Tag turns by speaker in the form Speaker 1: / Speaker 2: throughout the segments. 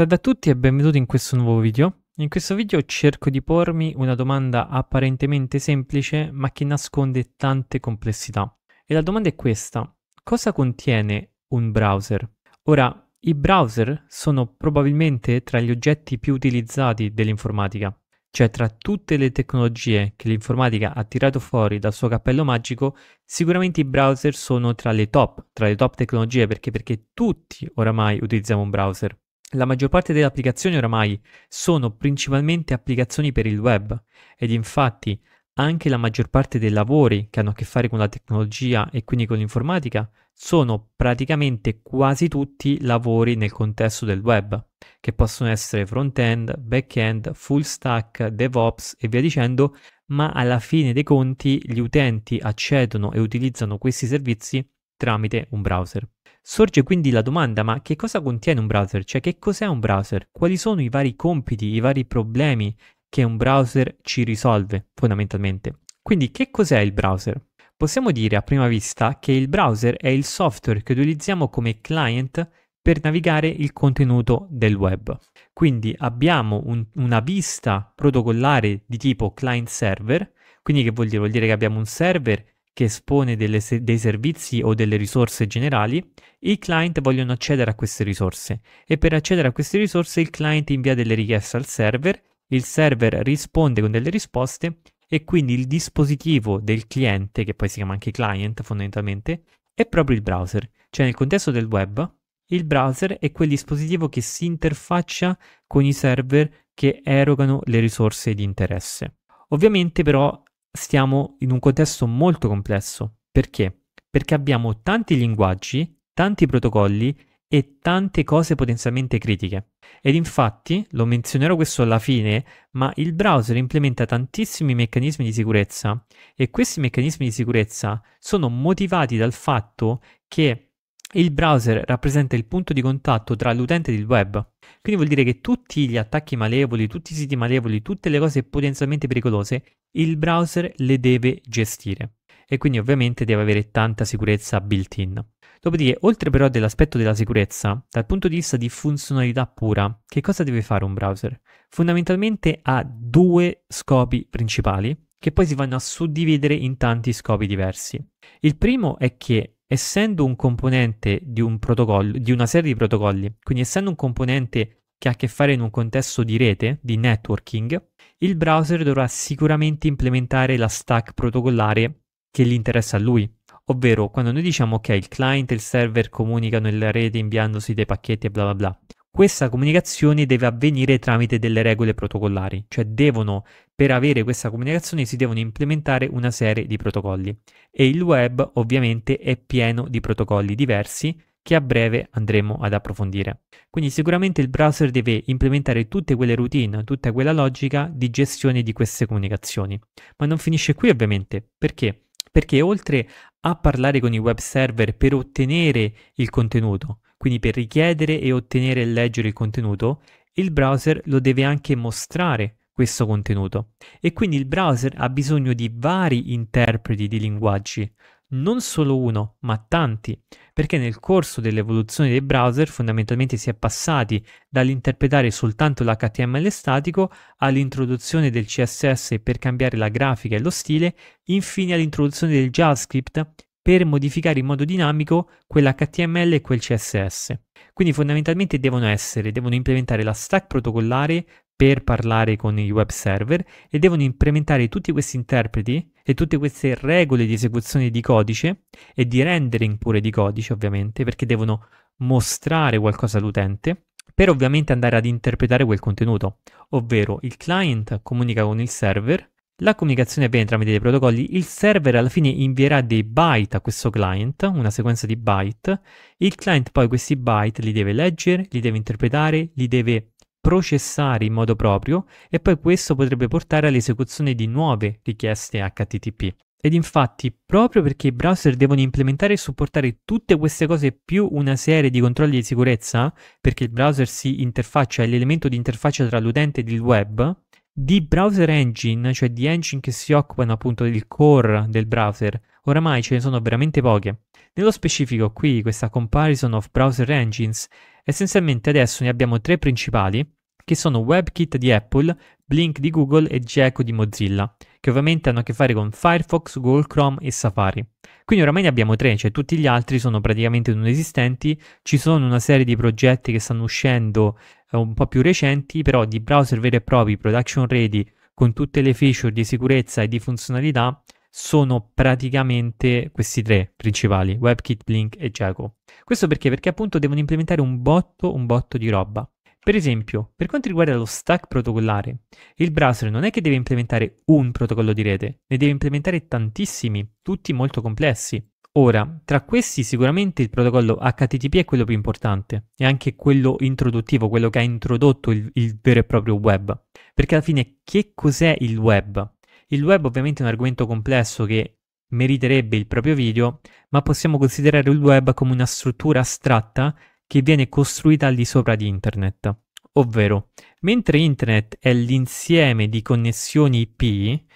Speaker 1: Salve a tutti e benvenuti in questo nuovo video. In questo video cerco di pormi una domanda apparentemente semplice ma che nasconde tante complessità. E la domanda è questa. Cosa contiene un browser? Ora, i browser sono probabilmente tra gli oggetti più utilizzati dell'informatica. Cioè tra tutte le tecnologie che l'informatica ha tirato fuori dal suo cappello magico, sicuramente i browser sono tra le top, tra le top tecnologie perché, perché tutti oramai utilizziamo un browser. La maggior parte delle applicazioni oramai sono principalmente applicazioni per il web ed infatti anche la maggior parte dei lavori che hanno a che fare con la tecnologia e quindi con l'informatica sono praticamente quasi tutti lavori nel contesto del web, che possono essere front-end, back-end, full stack, DevOps e via dicendo, ma alla fine dei conti gli utenti accedono e utilizzano questi servizi tramite un browser. Sorge quindi la domanda, ma che cosa contiene un browser? Cioè che cos'è un browser? Quali sono i vari compiti, i vari problemi che un browser ci risolve fondamentalmente? Quindi che cos'è il browser? Possiamo dire a prima vista che il browser è il software che utilizziamo come client per navigare il contenuto del web. Quindi abbiamo un, una vista protocollare di tipo client server, quindi che vuol dire? Vuol dire che abbiamo un server che espone delle, dei servizi o delle risorse generali, i client vogliono accedere a queste risorse e per accedere a queste risorse il client invia delle richieste al server, il server risponde con delle risposte e quindi il dispositivo del cliente, che poi si chiama anche client fondamentalmente, è proprio il browser. Cioè nel contesto del web, il browser è quel dispositivo che si interfaccia con i server che erogano le risorse di interesse. Ovviamente però stiamo in un contesto molto complesso. Perché? Perché abbiamo tanti linguaggi, tanti protocolli e tante cose potenzialmente critiche. Ed infatti, lo menzionerò questo alla fine, ma il browser implementa tantissimi meccanismi di sicurezza e questi meccanismi di sicurezza sono motivati dal fatto che il browser rappresenta il punto di contatto tra l'utente ed il web. Quindi vuol dire che tutti gli attacchi malevoli, tutti i siti malevoli, tutte le cose potenzialmente pericolose, il browser le deve gestire. E quindi ovviamente deve avere tanta sicurezza built-in. Dopodiché, oltre però dell'aspetto della sicurezza, dal punto di vista di funzionalità pura, che cosa deve fare un browser? Fondamentalmente ha due scopi principali, che poi si vanno a suddividere in tanti scopi diversi. Il primo è che essendo un componente di, un protocollo, di una serie di protocolli, quindi essendo un componente che ha a che fare in un contesto di rete, di networking, il browser dovrà sicuramente implementare la stack protocollare che gli interessa a lui. Ovvero, quando noi diciamo che okay, il client e il server comunicano nella rete inviandosi dei pacchetti e bla bla bla, questa comunicazione deve avvenire tramite delle regole protocollari, cioè devono, per avere questa comunicazione si devono implementare una serie di protocolli e il web ovviamente è pieno di protocolli diversi che a breve andremo ad approfondire. Quindi sicuramente il browser deve implementare tutte quelle routine, tutta quella logica di gestione di queste comunicazioni. Ma non finisce qui ovviamente, perché? Perché oltre a parlare con i web server per ottenere il contenuto, quindi per richiedere e ottenere e leggere il contenuto, il browser lo deve anche mostrare questo contenuto. E quindi il browser ha bisogno di vari interpreti di linguaggi, non solo uno, ma tanti, perché nel corso dell'evoluzione dei browser fondamentalmente si è passati dall'interpretare soltanto l'HTML statico all'introduzione del CSS per cambiare la grafica e lo stile, infine all'introduzione del JavaScript per modificare in modo dinamico quell'HTML e quel CSS. Quindi fondamentalmente devono essere, devono implementare la stack protocollare per parlare con i web server e devono implementare tutti questi interpreti e tutte queste regole di esecuzione di codice e di rendering pure di codice ovviamente perché devono mostrare qualcosa all'utente per ovviamente andare ad interpretare quel contenuto, ovvero il client comunica con il server la comunicazione avviene tramite dei protocolli, il server alla fine invierà dei byte a questo client, una sequenza di byte, il client poi questi byte li deve leggere, li deve interpretare, li deve processare in modo proprio e poi questo potrebbe portare all'esecuzione di nuove richieste HTTP. Ed infatti, proprio perché i browser devono implementare e supportare tutte queste cose più una serie di controlli di sicurezza, perché il browser si interfaccia, è l'elemento di interfaccia tra l'utente ed il web, di browser engine, cioè di engine che si occupano appunto del core del browser, oramai ce ne sono veramente poche. Nello specifico qui questa comparison of browser engines, essenzialmente adesso ne abbiamo tre principali, che sono WebKit di Apple, Blink di Google e Gecko di Mozilla che ovviamente hanno a che fare con Firefox, Google Chrome e Safari. Quindi oramai ne abbiamo tre, cioè tutti gli altri sono praticamente non esistenti, ci sono una serie di progetti che stanno uscendo eh, un po' più recenti, però di browser veri e propri, production ready, con tutte le feature di sicurezza e di funzionalità, sono praticamente questi tre principali, WebKit, Blink e Jaco. Questo perché? Perché appunto devono implementare un botto, un botto di roba. Per esempio, per quanto riguarda lo stack protocollare, il browser non è che deve implementare un protocollo di rete, ne deve implementare tantissimi, tutti molto complessi. Ora, tra questi sicuramente il protocollo HTTP è quello più importante e anche quello introduttivo, quello che ha introdotto il, il, vero e proprio web. Perché alla fine che cos'è il web? Il web ovviamente è un argomento complesso che meriterebbe il proprio video, ma possiamo considerare il web come una struttura astratta che viene costruita al di sopra di Internet. Ovvero, mentre Internet è l'insieme di connessioni IP,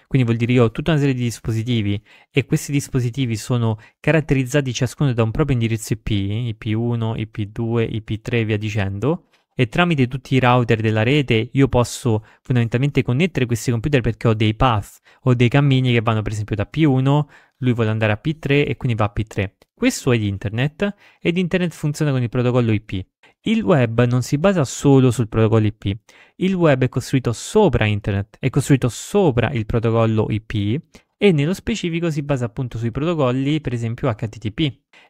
Speaker 1: quindi vuol dire io ho tutta una serie di dispositivi e questi dispositivi sono caratterizzati ciascuno da un proprio indirizzo IP, IP1, IP2, IP3 e via dicendo, e tramite tutti i router della rete io posso fondamentalmente connettere questi computer perché ho dei path, ho dei cammini che vanno per esempio da P1, lui vuole andare a P3 e quindi va a P3. Questo è internet ed internet funziona con il protocollo IP. Il web non si basa solo sul protocollo IP, il web è costruito sopra internet, è costruito sopra il protocollo IP e nello specifico si basa appunto sui protocolli, per esempio HTTP.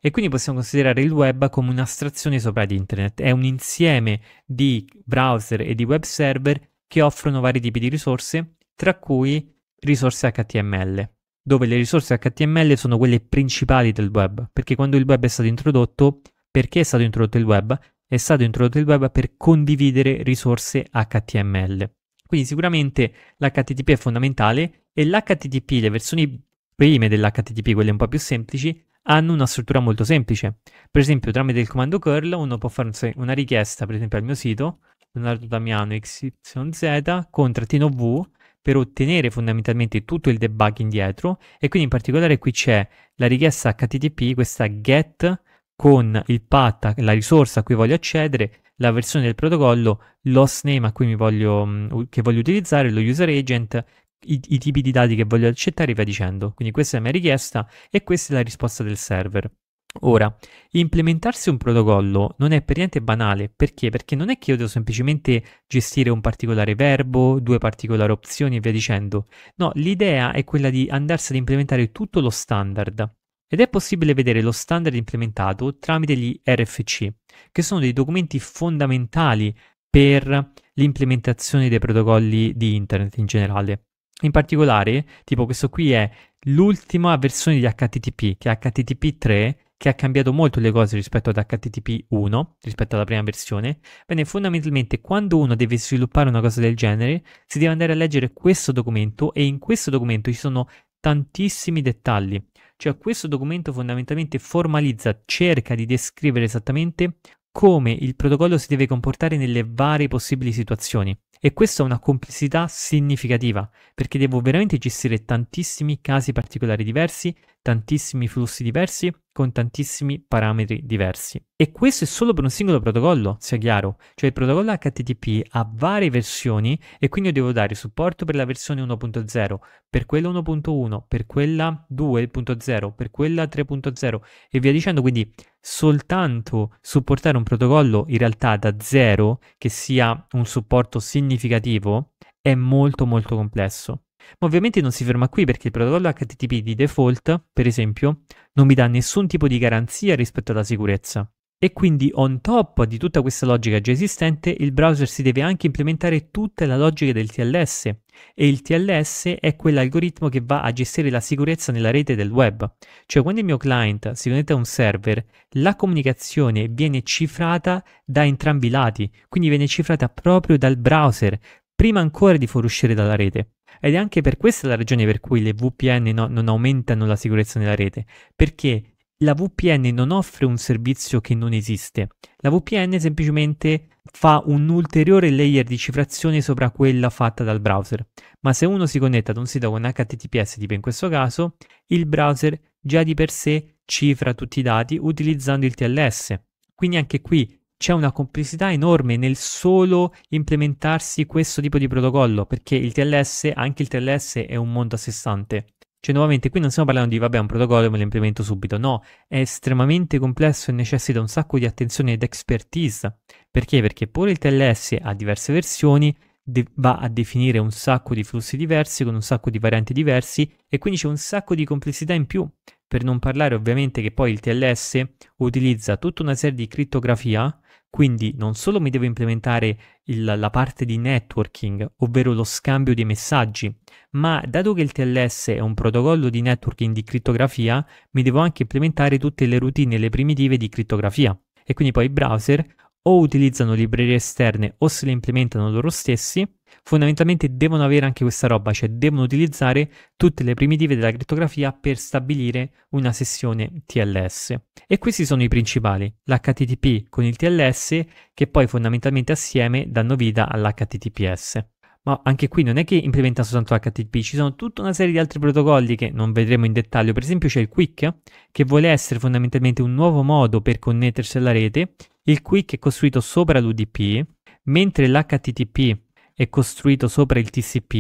Speaker 1: E quindi possiamo considerare il web come un'astrazione sopra di internet, è un insieme di browser e di web server che offrono vari tipi di risorse, tra cui risorse HTML dove le risorse HTML sono quelle principali del web, perché quando il web è stato introdotto, perché è stato introdotto il web? È stato introdotto il web per condividere risorse HTML. Quindi sicuramente l'HTTP è fondamentale e l'HTTP, le versioni prime dell'HTTP, quelle un po' più semplici, hanno una struttura molto semplice. Per esempio, tramite il comando curl uno può fare una richiesta, per esempio al mio sito, Leonardo Damiano XYZ, con trattino V, per ottenere fondamentalmente tutto il debug indietro e quindi in particolare qui c'è la richiesta HTTP, questa get con il path, la risorsa a cui voglio accedere, la versione del protocollo, l'host name a cui voglio, mm, che voglio utilizzare, lo user agent, i, i, tipi di dati che voglio accettare e via dicendo. Quindi questa è la mia richiesta e questa è la risposta del server. Ora, implementarsi un protocollo non è per niente banale, perché? Perché non è che io devo semplicemente gestire un particolare verbo, due particolari opzioni e via dicendo. No, l'idea è quella di andarsi ad implementare tutto lo standard. Ed è possibile vedere lo standard implementato tramite gli RFC, che sono dei documenti fondamentali per l'implementazione dei protocolli di internet in generale. In particolare, tipo questo qui è l'ultima versione di HTTP, che è HTTP 3, che ha cambiato molto le cose rispetto ad HTTP 1, rispetto alla prima versione. Bene, fondamentalmente quando uno deve sviluppare una cosa del genere, si deve andare a leggere questo documento e in questo documento ci sono tantissimi dettagli. Cioè questo documento fondamentalmente formalizza, cerca di descrivere esattamente come il protocollo si deve comportare nelle varie possibili situazioni. E questa è una complessità significativa, perché devo veramente gestire tantissimi casi particolari diversi tantissimi flussi diversi con tantissimi parametri diversi. E questo è solo per un singolo protocollo, sia chiaro. Cioè il protocollo HTTP ha varie versioni e quindi io devo dare supporto per la versione 1.0, per quella 1.1, per quella 2.0, per quella 3.0 e via dicendo. Quindi soltanto supportare un protocollo in realtà da zero, che sia un supporto significativo, è molto molto complesso. Ma ovviamente non si ferma qui perché il protocollo HTTP di default, per esempio, non mi dà nessun tipo di garanzia rispetto alla sicurezza. E quindi on top di tutta questa logica già esistente, il browser si deve anche implementare tutta la logica del TLS e il TLS è quell'algoritmo che va a gestire la sicurezza nella rete del web. Cioè quando il mio client si connette a un server, la comunicazione viene cifrata da entrambi i lati, quindi viene cifrata proprio dal browser prima ancora di fuoriuscire dalla rete. Ed è anche per questa la ragione per cui le VPN no, non aumentano la sicurezza nella rete, perché la VPN non offre un servizio che non esiste. La VPN semplicemente fa un ulteriore layer di cifrazione sopra quella fatta dal browser. Ma se uno si connetta ad un sito con HTTPS, tipo in questo caso, il browser già di per sé cifra tutti i dati utilizzando il TLS. Quindi anche qui c'è una complessità enorme nel solo implementarsi questo tipo di protocollo, perché il TLS, anche il TLS è un mondo a sé stante. Cioè, nuovamente, qui non stiamo parlando di, vabbè, un protocollo e me lo implemento subito. No, è estremamente complesso e necessita un sacco di attenzione ed expertise. Perché? Perché pure il TLS ha diverse versioni, de- va a definire un sacco di flussi diversi, con un sacco di varianti diversi, e quindi c'è un sacco di complessità in più per non parlare ovviamente che poi il TLS utilizza tutta una serie di crittografia, quindi non solo mi devo implementare il, la parte di networking, ovvero lo scambio dei messaggi, ma dato che il TLS è un protocollo di networking di crittografia, mi devo anche implementare tutte le routine e le primitive di crittografia. E quindi poi i browser o utilizzano librerie esterne o se le implementano loro stessi, fondamentalmente devono avere anche questa roba, cioè devono utilizzare tutte le primitive della crittografia per stabilire una sessione TLS. E questi sono i principali, l'HTTP con il TLS che poi fondamentalmente assieme danno vita all'HTTPS. Ma anche qui non è che implementa soltanto l'HTTP, ci sono tutta una serie di altri protocolli che non vedremo in dettaglio. Per esempio c'è il QUIC, che vuole essere fondamentalmente un nuovo modo per connettersi alla rete. Il QUIC è costruito sopra l'UDP, mentre l'HTTP è costruito sopra il TCP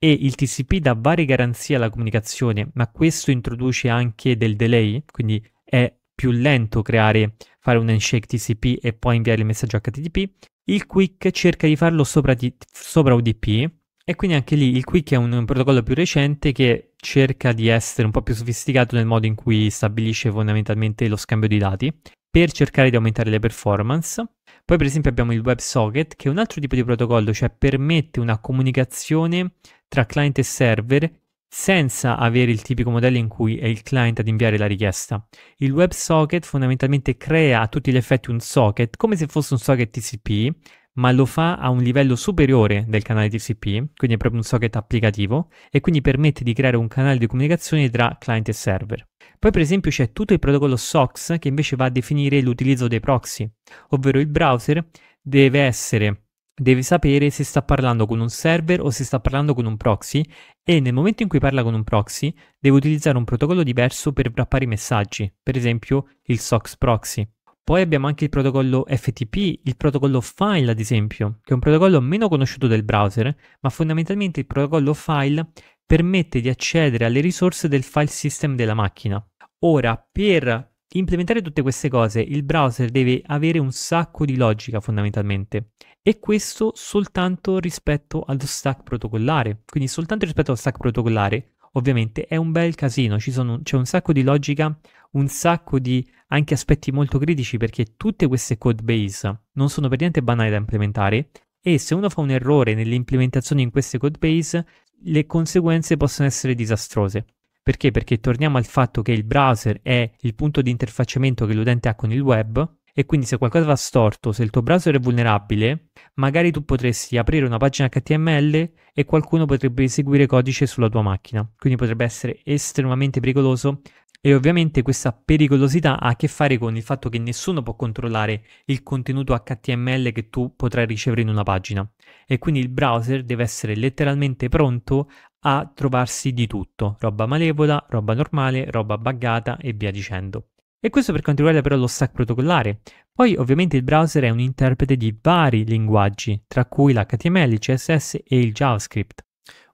Speaker 1: e il TCP dà varie garanzie alla comunicazione, ma questo introduce anche del delay, quindi è più lento creare, fare un handshake TCP e poi inviare il messaggio HTTP. Il quick cerca di farlo sopra, di, sopra UDP e quindi anche lì il quick è un, un protocollo più recente che cerca di essere un po' più sofisticato nel modo in cui stabilisce fondamentalmente lo scambio di dati per cercare di aumentare le performance poi per esempio abbiamo il WebSocket che è un altro tipo di protocollo, cioè permette una comunicazione tra client e server senza avere il tipico modello in cui è il client ad inviare la richiesta. Il WebSocket fondamentalmente crea a tutti gli effetti un socket, come se fosse un socket TCP, ma lo fa a un livello superiore del canale TCP, quindi è proprio un socket applicativo, e quindi permette di creare un canale di comunicazione tra client e server. Poi per esempio c'è tutto il protocollo SOX che invece va a definire l'utilizzo dei proxy, ovvero il browser deve essere deve sapere se sta parlando con un server o se sta parlando con un proxy e nel momento in cui parla con un proxy deve utilizzare un protocollo diverso per wrappare i messaggi, per esempio il SOX proxy. Poi abbiamo anche il protocollo FTP, il protocollo file ad esempio, che è un protocollo meno conosciuto del browser, ma fondamentalmente il protocollo file permette di accedere alle risorse del file system della macchina. Ora, per implementare tutte queste cose, il browser deve avere un sacco di logica fondamentalmente e questo soltanto rispetto allo stack protocollare, quindi soltanto rispetto allo stack protocollare ovviamente è un bel casino, sono, c'è un sacco di logica, un sacco di anche aspetti molto critici perché tutte queste code base non sono per niente banali da implementare e se uno fa un errore nell'implementazione in queste code base le conseguenze possono essere disastrose. Perché? Perché torniamo al fatto che il browser è il punto di interfacciamento che l'utente ha con il web e quindi se qualcosa va storto, se il tuo browser è vulnerabile, magari tu potresti aprire una pagina HTML e qualcuno potrebbe eseguire codice sulla tua macchina. Quindi potrebbe essere estremamente pericoloso e ovviamente questa pericolosità ha a che fare con il fatto che nessuno può controllare il contenuto HTML che tu potrai ricevere in una pagina e quindi il browser deve essere letteralmente pronto a trovarsi di tutto, roba malevola, roba normale, roba buggata e via dicendo. E questo per quanto riguarda però lo stack protocollare. Poi ovviamente il browser è un interprete di vari linguaggi, tra cui l'HTML, il CSS e il JavaScript.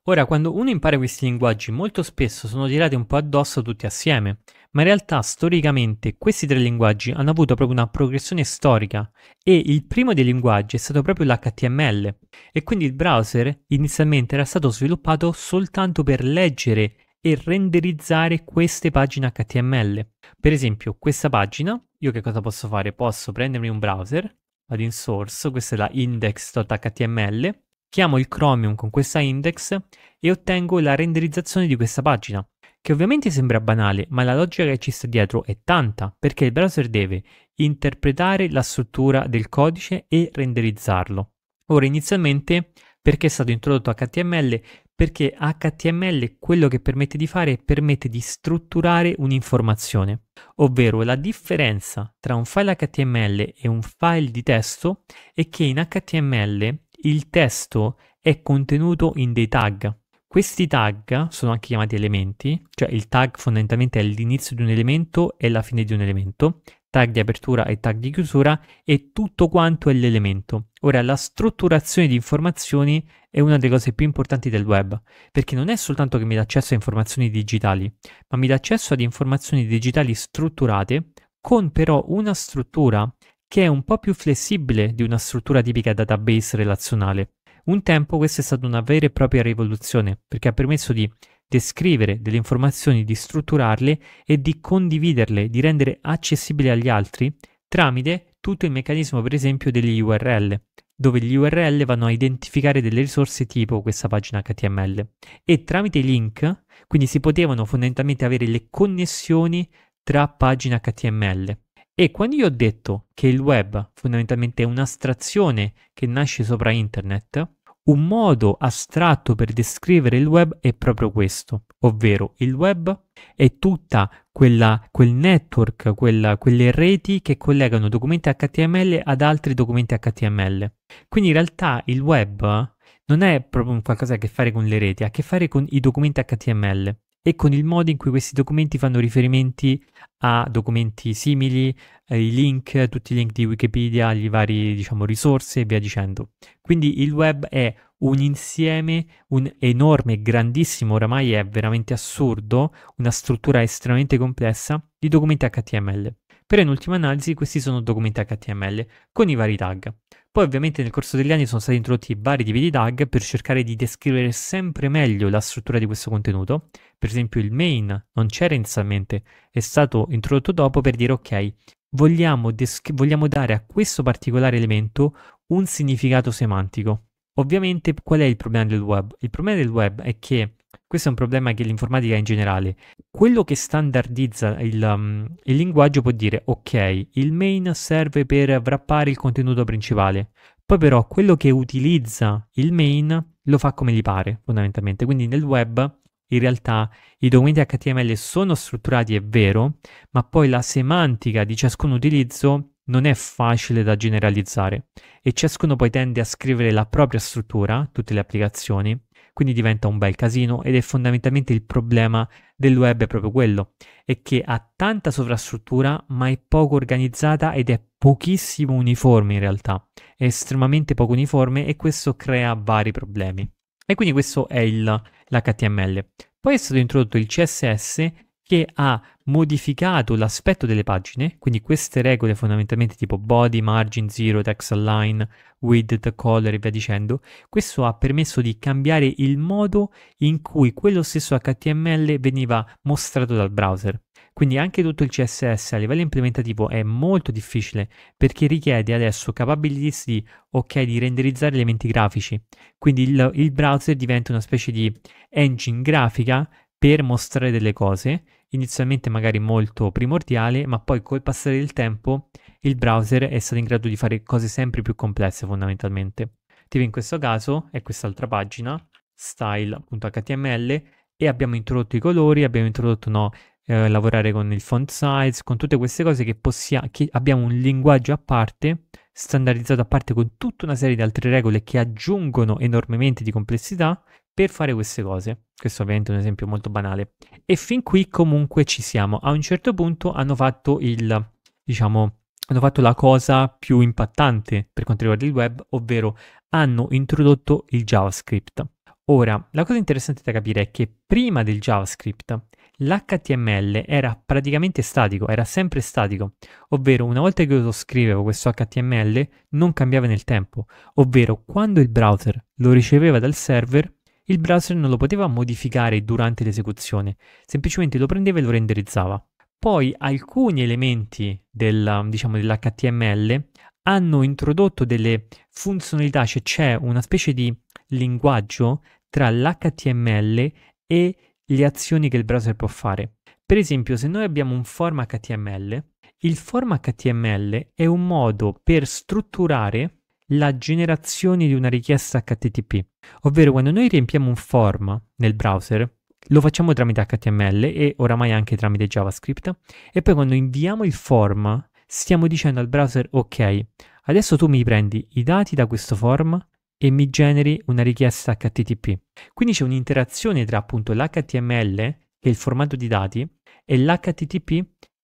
Speaker 1: Ora, quando uno impara questi linguaggi, molto spesso sono tirati un po' addosso tutti assieme, ma in realtà storicamente questi tre linguaggi hanno avuto proprio una progressione storica e il primo dei linguaggi è stato proprio l'HTML e quindi il browser inizialmente era stato sviluppato soltanto per leggere e renderizzare queste pagine HTML. Per esempio, questa pagina, io che cosa posso fare? Posso prendermi un browser, vado in source, questa è la index.html, chiamo il Chromium con questa index e ottengo la renderizzazione di questa pagina, che ovviamente sembra banale, ma la logica che ci sta dietro è tanta, perché il browser deve interpretare la struttura del codice e renderizzarlo. Ora, inizialmente, perché è stato introdotto HTML, perché HTML quello che permette di fare è permette di strutturare un'informazione, ovvero la differenza tra un file HTML e un file di testo è che in HTML il testo è contenuto in dei tag. Questi tag sono anche chiamati elementi, cioè il tag fondamentalmente è l'inizio di un elemento e la fine di un elemento, tag di apertura e tag di chiusura e tutto quanto è l'elemento. Ora, la strutturazione di informazioni è una delle cose più importanti del web, perché non è soltanto che mi dà accesso a informazioni digitali, ma mi dà accesso ad informazioni digitali strutturate con però una struttura che è un po' più flessibile di una struttura tipica database relazionale. Un tempo questa è stata una vera e propria rivoluzione, perché ha permesso di descrivere delle informazioni, di strutturarle e di condividerle, di rendere accessibili agli altri tramite tutto il meccanismo per esempio degli URL, dove gli URL vanno a identificare delle risorse tipo questa pagina HTML e tramite link quindi si potevano fondamentalmente avere le connessioni tra pagine HTML. E quando io ho detto che il web fondamentalmente è un'astrazione che nasce sopra internet, un modo astratto per descrivere il web è proprio questo, ovvero il web è tutta quella, quel network, quella, quelle reti che collegano documenti HTML ad altri documenti HTML. Quindi in realtà il web non è proprio qualcosa a che fare con le reti, ha a che fare con i documenti HTML e con il modo in cui questi documenti fanno riferimenti a documenti simili, eh, i link, tutti i link di Wikipedia, le varie diciamo, risorse e via dicendo. Quindi il web è un insieme, un enorme, grandissimo, oramai è veramente assurdo, una struttura estremamente complessa di documenti HTML però in ultima analisi questi sono documenti HTML con i vari tag. Poi ovviamente nel corso degli anni sono stati introdotti vari tipi di tag per cercare di descrivere sempre meglio la struttura di questo contenuto, per esempio il main non c'era inizialmente, è stato introdotto dopo per dire ok, vogliamo, vogliamo dare a questo particolare elemento un significato semantico. Ovviamente qual è il problema del web? Il problema del web è che questo è un problema che l'informatica in generale. Quello che standardizza il, um, il linguaggio può dire, ok, il main serve per wrappare il contenuto principale, poi però quello che utilizza il main lo fa come gli pare, fondamentalmente. Quindi nel web in realtà i documenti HTML sono strutturati, è vero, ma poi la semantica di ciascun utilizzo non è facile da generalizzare e ciascuno poi tende a scrivere la propria struttura, tutte le applicazioni, quindi diventa un bel casino ed è fondamentalmente il problema del web è proprio quello, è che ha tanta sovrastruttura ma è poco organizzata ed è pochissimo uniforme in realtà, è estremamente poco uniforme e questo crea vari problemi. E quindi questo è il, l'HTML. Poi è stato introdotto il CSS che ha modificato l'aspetto delle pagine, quindi queste regole fondamentalmente tipo body, margin, zero, text align, width, color e via dicendo, questo ha permesso di cambiare il modo in cui quello stesso HTML veniva mostrato dal browser. Quindi anche tutto il CSS a livello implementativo è molto difficile perché richiede adesso capabilities di, okay, di renderizzare elementi grafici. Quindi il, il browser diventa una specie di engine grafica per mostrare delle cose, inizialmente magari molto primordiale, ma poi col passare del tempo il browser è stato in grado di fare cose sempre più complesse fondamentalmente. Tipo in questo caso è quest'altra pagina, style.html, e abbiamo introdotto i colori, abbiamo introdotto no, eh, lavorare con il font size, con tutte queste cose che, possiamo, che abbiamo un linguaggio a parte, standardizzato a parte con tutta una serie di altre regole che aggiungono enormemente di complessità, per fare queste cose. Questo ovviamente è un esempio molto banale. E fin qui comunque ci siamo. A un certo punto hanno fatto il, diciamo, hanno fatto la cosa più impattante per quanto riguarda il web, ovvero hanno introdotto il JavaScript. Ora, la cosa interessante da capire è che prima del JavaScript l'HTML era praticamente statico, era sempre statico, ovvero una volta che io lo scrivevo questo HTML non cambiava nel tempo, ovvero quando il browser lo riceveva dal server il browser non lo poteva modificare durante l'esecuzione, semplicemente lo prendeva e lo renderizzava. Poi alcuni elementi del, diciamo, dell'HTML hanno introdotto delle funzionalità, cioè c'è una specie di linguaggio tra l'HTML e le azioni che il browser può fare. Per esempio, se noi abbiamo un form HTML, il form HTML è un modo per strutturare la generazione di una richiesta HTTP. Ovvero quando noi riempiamo un form nel browser, lo facciamo tramite HTML e oramai anche tramite JavaScript e poi quando inviamo il form stiamo dicendo al browser ok, adesso tu mi prendi i dati da questo form e mi generi una richiesta HTTP. Quindi c'è un'interazione tra appunto l'HTML, che è il formato di dati, e l'HTTP,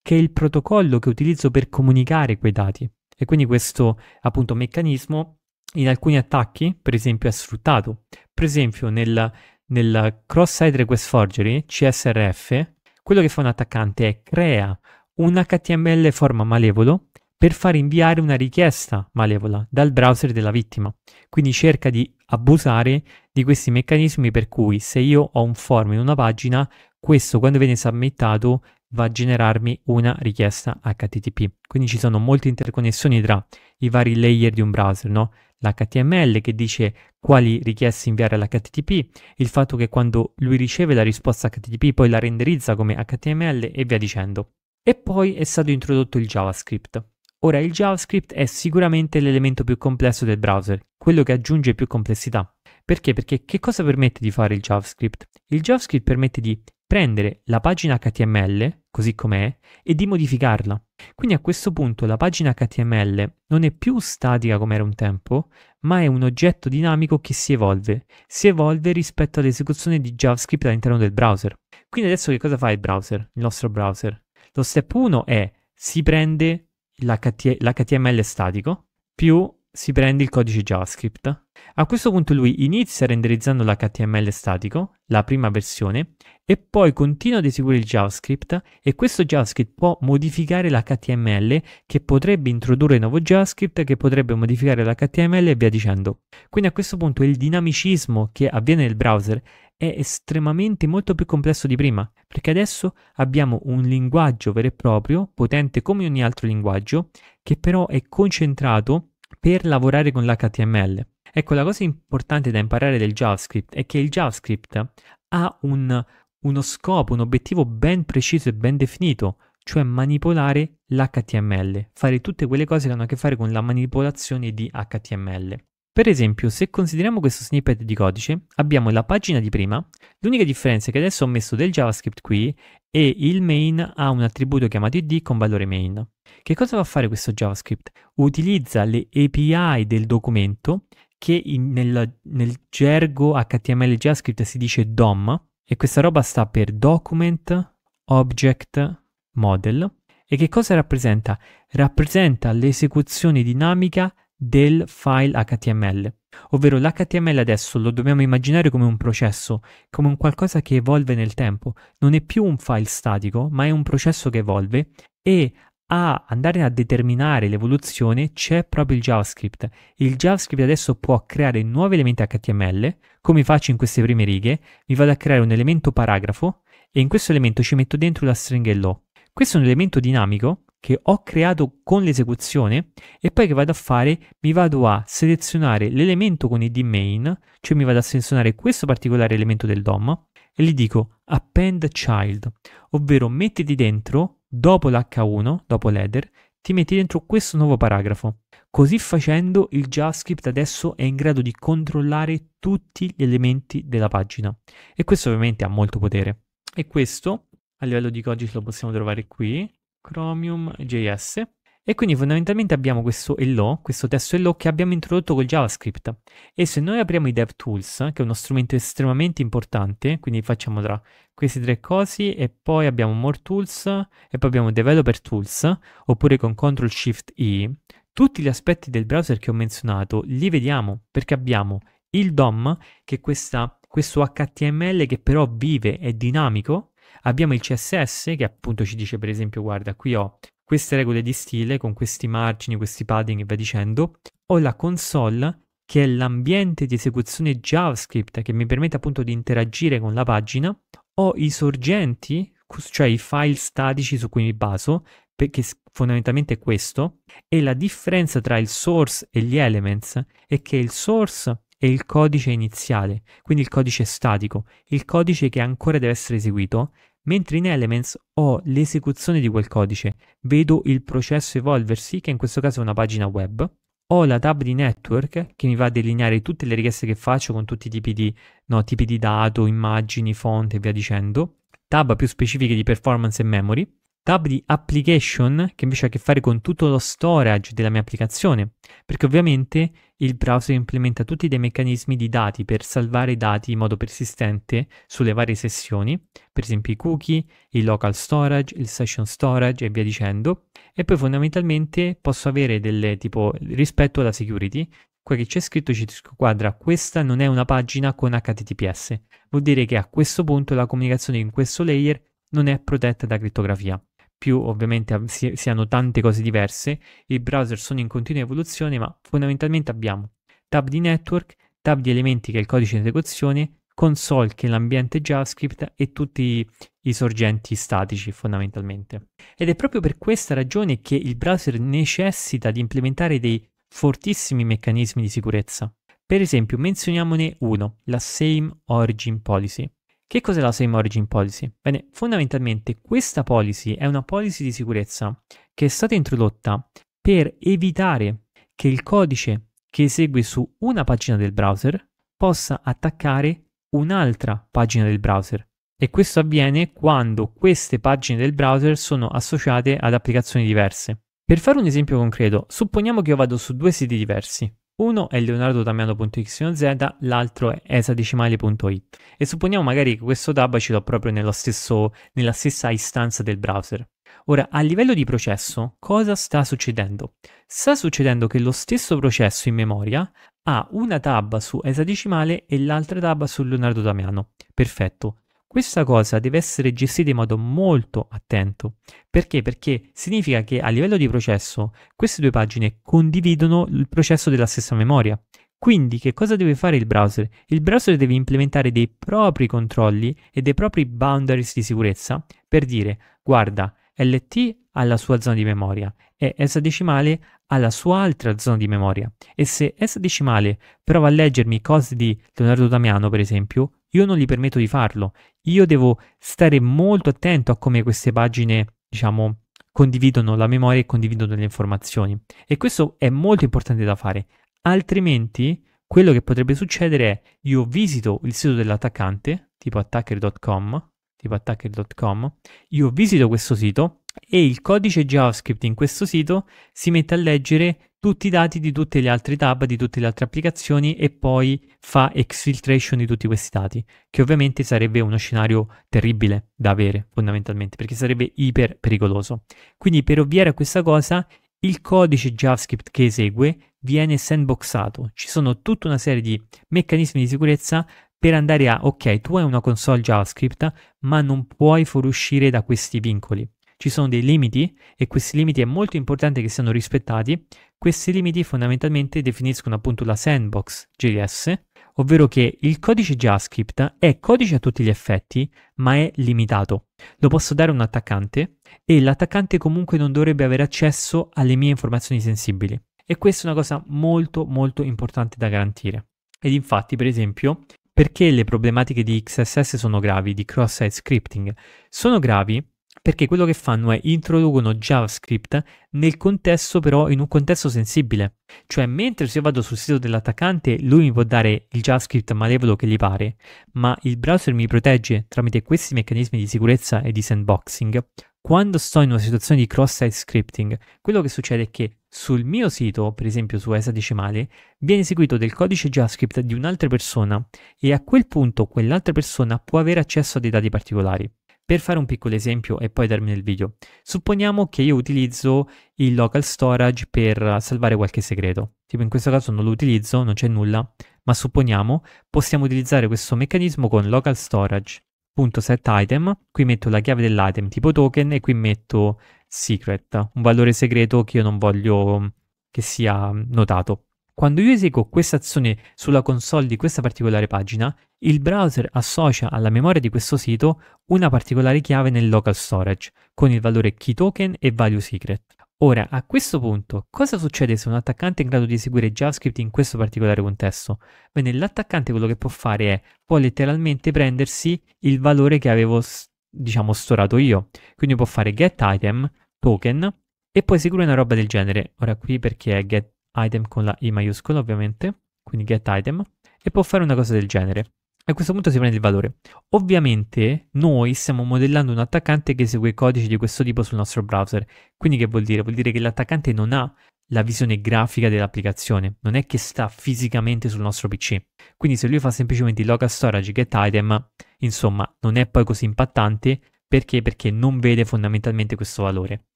Speaker 1: che è il protocollo che utilizzo per comunicare quei dati. E quindi questo appunto meccanismo in alcuni attacchi, per esempio, è sfruttato. Per esempio, nel, nel cross-site request forgery, CSRF, quello che fa un attaccante è crea un HTML forma malevolo per far inviare una richiesta malevola dal browser della vittima. Quindi cerca di abusare di questi meccanismi per cui se io ho un form in una pagina, questo quando viene submittato va a generarmi una richiesta HTTP. Quindi ci sono molte interconnessioni tra i vari layer di un browser, no? l'HTML che dice quali richieste inviare all'HTTP, il fatto che quando lui riceve la risposta HTTP poi la renderizza come HTML e via dicendo. E poi è stato introdotto il JavaScript. Ora il JavaScript è sicuramente l'elemento più complesso del browser, quello che aggiunge più complessità. Perché? Perché che cosa permette di fare il JavaScript? Il JavaScript permette di prendere la pagina HTML, così com'è, e di modificarla. Quindi a questo punto la pagina HTML non è più statica come era un tempo, ma è un oggetto dinamico che si evolve, si evolve rispetto all'esecuzione di JavaScript all'interno del browser. Quindi adesso che cosa fa il browser, il nostro browser? Lo step 1 è si prende l'HTML statico più si prende il codice JavaScript. A questo punto lui inizia renderizzando l'HTML statico, la prima versione, e poi continua ad eseguire il JavaScript e questo JavaScript può modificare l'HTML che potrebbe introdurre nuovo JavaScript che potrebbe modificare l'HTML e via dicendo. Quindi a questo punto il dinamicismo che avviene nel browser è estremamente molto più complesso di prima, perché adesso abbiamo un linguaggio vero e proprio, potente come ogni altro linguaggio, che però è concentrato per lavorare con l'HTML. Ecco, la cosa importante da imparare del JavaScript è che il JavaScript ha un, uno scopo, un obiettivo ben preciso e ben definito, cioè manipolare l'HTML, fare tutte quelle cose che hanno a che fare con la manipolazione di HTML. Per esempio, se consideriamo questo snippet di codice, abbiamo la pagina di prima, l'unica differenza è che adesso ho messo del JavaScript qui e il main ha un attributo chiamato id con valore main. Che cosa va a fare questo JavaScript? Utilizza le API del documento che in, nel, nel gergo HTML JavaScript si dice DOM e questa roba sta per Document Object Model e che cosa rappresenta? Rappresenta l'esecuzione dinamica del file HTML. Ovvero l'HTML adesso lo dobbiamo immaginare come un processo, come un qualcosa che evolve nel tempo. Non è più un file statico, ma è un processo che evolve e a andare a determinare l'evoluzione c'è proprio il JavaScript. Il JavaScript adesso può creare nuovi elementi HTML, come faccio in queste prime righe, mi vado a creare un elemento paragrafo e in questo elemento ci metto dentro la stringa hello. Questo è un elemento dinamico che ho creato con l'esecuzione e poi che vado a fare mi vado a selezionare l'elemento con id main, cioè mi vado a selezionare questo particolare elemento del DOM e gli dico append child, ovvero mettiti dentro dopo l'h1, dopo l'header, ti metti dentro questo nuovo paragrafo. Così facendo il JavaScript adesso è in grado di controllare tutti gli elementi della pagina e questo ovviamente ha molto potere. E questo a livello di codice lo possiamo trovare qui Chromium JS. E quindi fondamentalmente abbiamo questo hello, questo testo hello che abbiamo introdotto col JavaScript. E se noi apriamo i DevTools, che è uno strumento estremamente importante, quindi facciamo tra questi tre cosi e poi abbiamo More Tools e poi abbiamo Developer Tools, oppure con Ctrl Shift I, tutti gli aspetti del browser che ho menzionato li vediamo perché abbiamo il DOM, che è questa, questo HTML che però vive, è dinamico, Abbiamo il CSS che appunto ci dice per esempio guarda qui ho queste regole di stile con questi margini, questi padding e via dicendo. Ho la console che è l'ambiente di esecuzione JavaScript che mi permette appunto di interagire con la pagina. Ho i sorgenti, cioè i file statici su cui mi baso, perché fondamentalmente è questo, e la differenza tra il source e gli elements è che il source è il codice iniziale, quindi il codice statico, il codice che ancora deve essere eseguito, mentre in Elements ho l'esecuzione di quel codice, vedo il processo evolversi, che in questo caso è una pagina web, ho la tab di network che mi va a delineare tutte le richieste che faccio con tutti i tipi di, no, tipi di dato, immagini, font e via dicendo, tab più specifiche di performance e memory, tab di application che invece ha a che fare con tutto lo storage della mia applicazione, perché ovviamente il browser implementa tutti dei meccanismi di dati per salvare i dati in modo persistente sulle varie sessioni, per esempio i cookie, il local storage, il session storage e via dicendo, e poi fondamentalmente posso avere delle tipo rispetto alla security, qua che c'è scritto ci squadra questa non è una pagina con HTTPS, vuol dire che a questo punto la comunicazione in questo layer non è protetta da crittografia più ovviamente si, si hanno tante cose diverse, i browser sono in continua evoluzione, ma fondamentalmente abbiamo tab di network, tab di elementi che è il codice di esecuzione, console che è l'ambiente JavaScript e tutti i sorgenti statici fondamentalmente. Ed è proprio per questa ragione che il browser necessita di implementare dei fortissimi meccanismi di sicurezza. Per esempio, menzioniamone uno, la Same Origin Policy. Che cos'è la Same Origin Policy? Bene, fondamentalmente questa policy è una policy di sicurezza che è stata introdotta per evitare che il codice che esegue su una pagina del browser possa attaccare un'altra pagina del browser. E questo avviene quando queste pagine del browser sono associate ad applicazioni diverse. Per fare un esempio concreto, supponiamo che io vado su due siti diversi. Uno è leonardodamiano.xyz, l'altro è esadecimali.it e supponiamo magari che questo tab ci do proprio stesso, nella stessa istanza del browser. Ora, a livello di processo, cosa sta succedendo? Sta succedendo che lo stesso processo in memoria ha una tab su esadecimale e l'altra tab su Leonardo Damiano. Perfetto. Questa cosa deve essere gestita in modo molto attento. Perché? Perché significa che a livello di processo queste due pagine condividono il processo della stessa memoria. Quindi che cosa deve fare il browser? Il browser deve implementare dei propri controlli e dei propri boundaries di sicurezza per dire guarda LT alla sua zona di memoria e S decimale alla sua altra zona di memoria. E se S decimale prova a leggermi cose di Leonardo Damiano, per esempio, io non gli permetto di farlo. Io devo stare molto attento a come queste pagine, diciamo, condividono la memoria e condividono le informazioni. E questo è molto importante da fare, altrimenti quello che potrebbe succedere è io visito il sito dell'attaccante, tipo attacker.com, tipo attacker.com, io visito questo sito e il codice JavaScript in questo sito si mette a leggere tutti i dati di tutte le altre tab, di tutte le altre applicazioni e poi fa exfiltration di tutti questi dati, che ovviamente sarebbe uno scenario terribile da avere fondamentalmente, perché sarebbe iper pericoloso. Quindi per ovviare a questa cosa, il codice JavaScript che esegue viene sandboxato. Ci sono tutta una serie di meccanismi di sicurezza per andare a, ok, tu hai una console JavaScript, ma non puoi fuoriuscire da questi vincoli. Ci sono dei limiti e questi limiti è molto importante che siano rispettati. Questi limiti fondamentalmente definiscono appunto la sandbox JS, ovvero che il codice JavaScript è codice a tutti gli effetti, ma è limitato. Lo posso dare a un attaccante e l'attaccante comunque non dovrebbe avere accesso alle mie informazioni sensibili. E questa è una cosa molto molto importante da garantire. Ed infatti, per esempio, perché le problematiche di XSS sono gravi, di cross-site scripting? Sono gravi perché quello che fanno è introducono JavaScript nel contesto però in un contesto sensibile. Cioè mentre se io vado sul sito dell'attaccante lui mi può dare il JavaScript malevolo che gli pare, ma il browser mi protegge tramite questi meccanismi di sicurezza e di sandboxing quando sto in una situazione di cross-site scripting, quello che succede è che sul mio sito, per esempio su esadecimale, viene eseguito del codice JavaScript di un'altra persona e a quel punto quell'altra persona può avere accesso a dei dati particolari. Per fare un piccolo esempio e poi darmi nel video, supponiamo che io utilizzo il local storage per salvare qualche segreto. Tipo in questo caso non lo utilizzo, non c'è nulla, ma supponiamo possiamo utilizzare questo meccanismo con local storage appunto set item, qui metto la chiave dell'item tipo token e qui metto secret, un valore segreto che io non voglio mm, che sia mm, notato. Quando io eseguo questa azione sulla console di questa particolare pagina, il browser associa alla memoria di questo sito una particolare chiave nel local storage con il valore key token e value secret. Ora, a questo punto, cosa succede se un attaccante è in grado di eseguire JavaScript in questo particolare contesto? Bene, l'attaccante quello che può fare è, può letteralmente prendersi il valore che avevo, diciamo, storato io. Quindi può fare getItem, token, e può eseguire una roba del genere. Ora qui perché è getItem con la i maiuscola, ovviamente, quindi getItem, e può fare una cosa del genere. A questo punto si prende il valore. Ovviamente noi stiamo modellando un attaccante che esegue codici di questo tipo sul nostro browser. Quindi che vuol dire? Vuol dire che l'attaccante non ha la visione grafica dell'applicazione, non è che sta fisicamente sul nostro PC. Quindi se lui fa semplicemente il local storage get item, insomma, non è poi così impattante perché? Perché non vede fondamentalmente questo valore.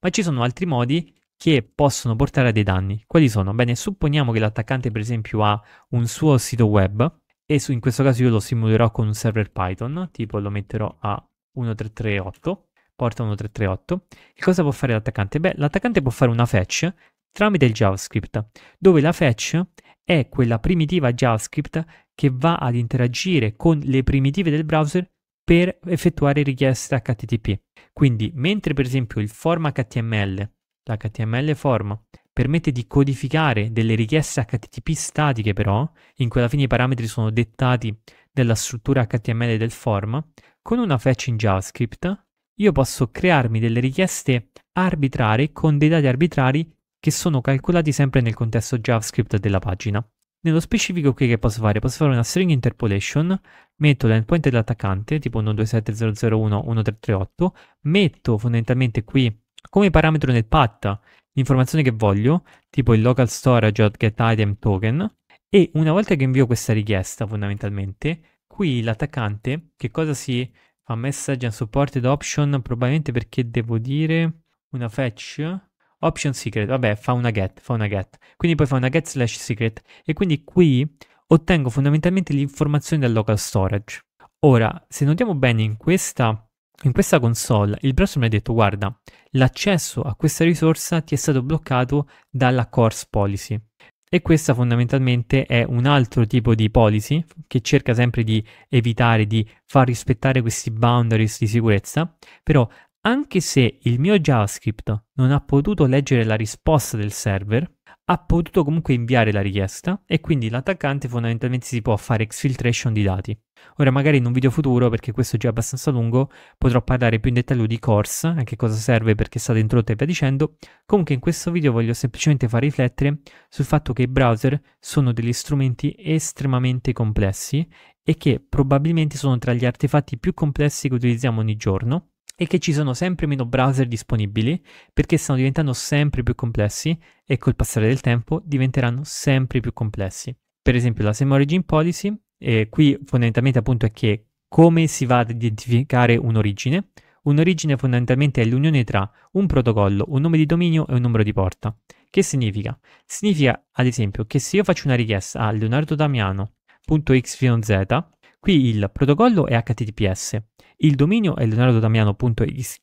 Speaker 1: Ma ci sono altri modi che possono portare a dei danni. Quali sono? Bene, supponiamo che l'attaccante per esempio ha un suo sito web e su, in questo caso io lo simulerò con un server Python, tipo lo metterò a 1338, porta 1338. E cosa può fare l'attaccante? Beh, l'attaccante può fare una fetch tramite il JavaScript, dove la fetch è quella primitiva JavaScript che va ad interagire con le primitive del browser per effettuare richieste HTTP. Quindi, mentre per esempio il form HTML, l'HTML form permette di codificare delle richieste HTTP statiche però, in cui alla fine i parametri sono dettati dalla struttura HTML del form, con una fetch in JavaScript io posso crearmi delle richieste arbitrarie con dei dati arbitrari che sono calcolati sempre nel contesto JavaScript della pagina. Nello specifico qui che posso fare? Posso fare una string interpolation, metto l'endpoint dell'attaccante, tipo 127.001.1338, metto fondamentalmente qui come parametro nel path l'informazione che voglio, tipo il local storage o get item token, e una volta che invio questa richiesta fondamentalmente, qui l'attaccante che cosa si fa? Message unsupported option, probabilmente perché devo dire una fetch option secret, vabbè fa una get, fa una get, quindi poi fa una get slash secret e quindi qui ottengo fondamentalmente l'informazione del local storage. Ora, se notiamo bene in questa in questa console il browser mi ha detto guarda, l'accesso a questa risorsa ti è stato bloccato dalla course policy. E questa fondamentalmente è un altro tipo di policy che cerca sempre di evitare di far rispettare questi boundaries di sicurezza, però anche se il mio JavaScript non ha potuto leggere la risposta del server, ha potuto comunque inviare la richiesta e quindi l'attaccante fondamentalmente si può fare exfiltration di dati. Ora magari in un video futuro, perché questo è già abbastanza lungo, potrò parlare più in dettaglio di course, anche cosa serve, perché è stata introdotta e via dicendo. Comunque in questo video voglio semplicemente far riflettere sul fatto che i browser sono degli strumenti estremamente complessi e che probabilmente sono tra gli artefatti più complessi che utilizziamo ogni giorno e che ci sono sempre meno browser disponibili perché stanno diventando sempre più complessi e col passare del tempo diventeranno sempre più complessi. Per esempio la Same Origin Policy eh, qui fondamentalmente appunto è che come si va ad identificare un'origine? Un'origine fondamentalmente è l'unione tra un protocollo, un nome di dominio e un numero di porta. Che significa? Significa ad esempio che se io faccio una richiesta a leonardodamiano.xyz, qui il protocollo è https, il dominio è leonardodamiano.xyz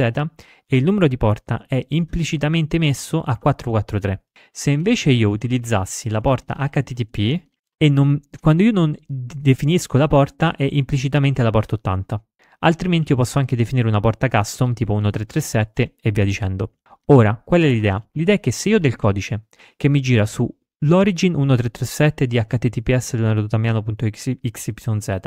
Speaker 1: e il numero di porta è implicitamente messo a 443. Se invece io utilizzassi la porta http, e non, quando io non definisco la porta è implicitamente la porta 80. Altrimenti io posso anche definire una porta custom tipo 1337 e via dicendo. Ora, qual è l'idea? L'idea è che se io ho del codice che mi gira su l'origin 1337 di https leonardotamiano.xyz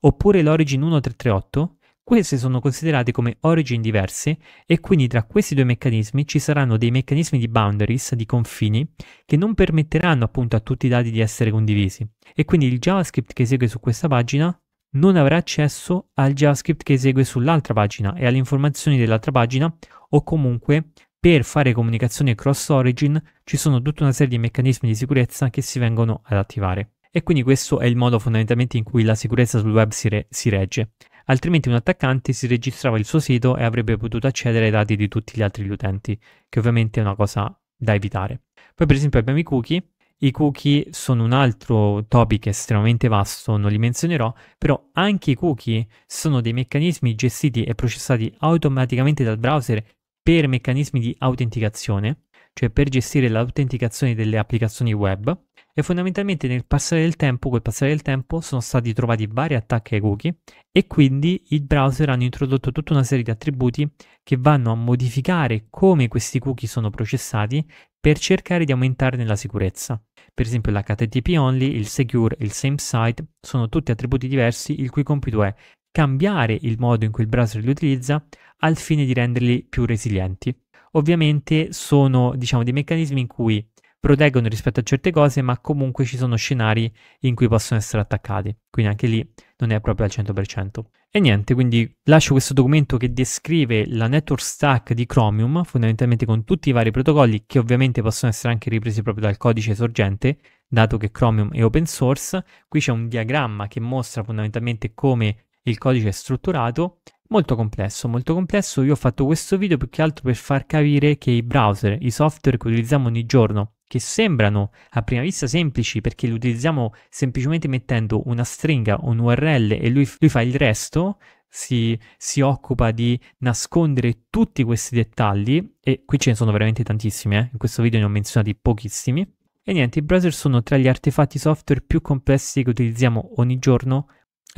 Speaker 1: oppure l'origin 1338 queste sono considerate come origin diverse e quindi tra questi due meccanismi ci saranno dei meccanismi di boundaries, di confini, che non permetteranno appunto a tutti i dati di essere condivisi. E quindi il JavaScript che esegue su questa pagina non avrà accesso al JavaScript che esegue sull'altra pagina e alle informazioni dell'altra pagina o comunque per fare comunicazione cross origin ci sono tutta una serie di meccanismi di sicurezza che si vengono ad attivare. E quindi questo è il modo fondamentalmente in cui la sicurezza sul web si, re- si regge altrimenti un attaccante si registrava il suo sito e avrebbe potuto accedere ai dati di tutti gli altri utenti, che ovviamente è una cosa da evitare. Poi per esempio abbiamo i cookie, i cookie sono un altro topic estremamente vasto, non li menzionerò, però anche i cookie sono dei meccanismi gestiti e processati automaticamente dal browser per meccanismi di autenticazione cioè per gestire l'autenticazione delle applicazioni web e fondamentalmente nel passare del tempo, col passare del tempo, sono stati trovati vari attacchi ai cookie e quindi i browser hanno introdotto tutta una serie di attributi che vanno a modificare come questi cookie sono processati per cercare di aumentarne la sicurezza. Per esempio l'HTTP only, il secure, il same site sono tutti attributi diversi il cui compito è cambiare il modo in cui il browser li utilizza al fine di renderli più resilienti ovviamente sono diciamo dei meccanismi in cui proteggono rispetto a certe cose, ma comunque ci sono scenari in cui possono essere attaccati, quindi anche lì non è proprio al 100%. E niente, quindi lascio questo documento che descrive la network stack di Chromium, fondamentalmente con tutti i vari protocolli che ovviamente possono essere anche ripresi proprio dal codice sorgente, dato che Chromium è open source. Qui c'è un diagramma che mostra fondamentalmente come il codice è strutturato Molto complesso, molto complesso. Io ho fatto questo video più che altro per far capire che i browser, i software che utilizziamo ogni giorno, che sembrano a prima vista semplici perché li utilizziamo semplicemente mettendo una stringa o un URL e lui, lui fa il resto, si, si, occupa di nascondere tutti questi dettagli e qui ce ne sono veramente tantissimi, eh? in questo video ne ho menzionati pochissimi. E niente, i browser sono tra gli artefatti software più complessi che utilizziamo ogni giorno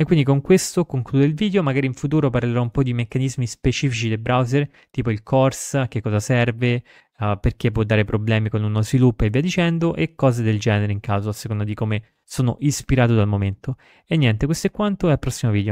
Speaker 1: e quindi con questo concludo il video, magari in futuro parlerò un po' di meccanismi specifici del browser, tipo il course, che cosa serve, uh, perché può dare problemi con uno sviluppo e via dicendo, e cose del genere in caso, a seconda di come sono ispirato dal momento. E niente, questo è quanto e al prossimo video.